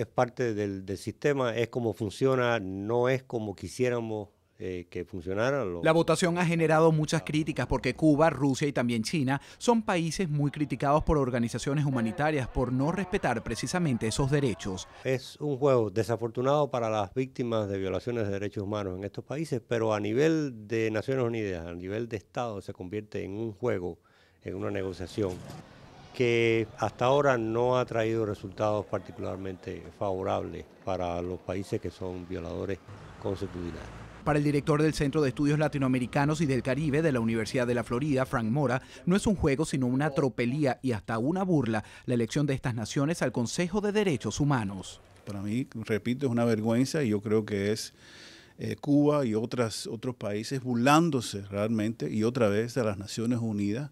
es parte del, sistema, es como funciona, no es como quisiéramos eh, que funcionara. La votación ha generado muchas críticas porque Cuba, Rusia y también China son países muy criticados por organizaciones humanitarias por no respetar precisamente esos derechos. Es un juego desafortunado para las víctimas de violaciones de derechos humanos en estos países, pero a nivel de Naciones Unidas, a nivel de Estado, se convierte en un juego, en una negociación que hasta ahora no ha traído resultados particularmente favorables para los países que son violadores constitucionales. Para el director del Centro de Estudios Latinoamericanos y del Caribe de la Universidad de la Florida, Frank Mora, no es un juego sino una tropelía y hasta una burla la elección de estas naciones al Consejo de Derechos Humanos. Para mí, repito, es una vergüenza y yo creo que es eh, Cuba y otras, otros países burlándose realmente y otra vez de las Naciones Unidas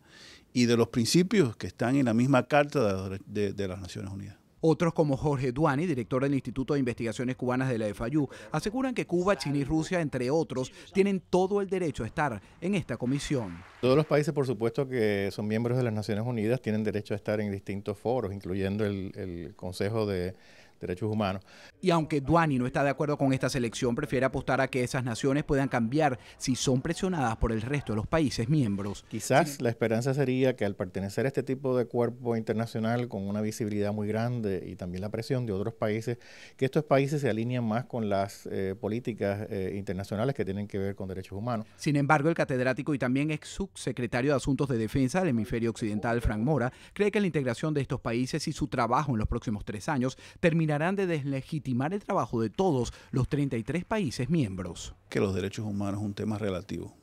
y de los principios que están en la misma Carta de, las Naciones Unidas. Otros como Jorge Duani, director del Instituto de Investigaciones Cubanas de la FIU, aseguran que Cuba, China y Rusia, entre otros, tienen todo el derecho a estar en esta comisión. Todos los países, por supuesto, que son miembros de las Naciones Unidas, tienen derecho a estar en distintos foros, incluyendo el Consejo de, derechos humanos. Y aunque Duani no está de acuerdo con esta selección, prefiere apostar a que esas naciones puedan cambiar si son presionadas por el resto de los países miembros. Quizás la esperanza sería que al pertenecer a este tipo de cuerpo internacional con una visibilidad muy grande y también la presión de otros países, que estos países se alineen más con las eh, políticas eh, internacionales que tienen que ver con derechos humanos. Sin embargo, el catedrático y también ex subsecretario de Asuntos de Defensa del Hemisferio Occidental, Frank Mora, cree que la integración de estos países y su trabajo en los próximos tres años termina harán de deslegitimar el trabajo de todos los 33 países miembros. Que los derechos humanos es un tema relativo,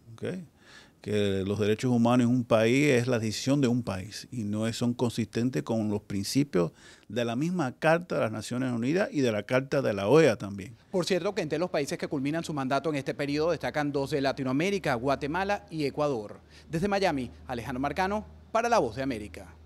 que los derechos humanos en un país es la decisión de un país y no son consistentes con los principios de la misma Carta de las Naciones Unidas y de la Carta de la OEA también. Por cierto, que entre los países que culminan su mandato en este periodo destacan dos de Latinoamérica, Guatemala y Ecuador. Desde Miami, Alejandro Marcano, para La Voz de América.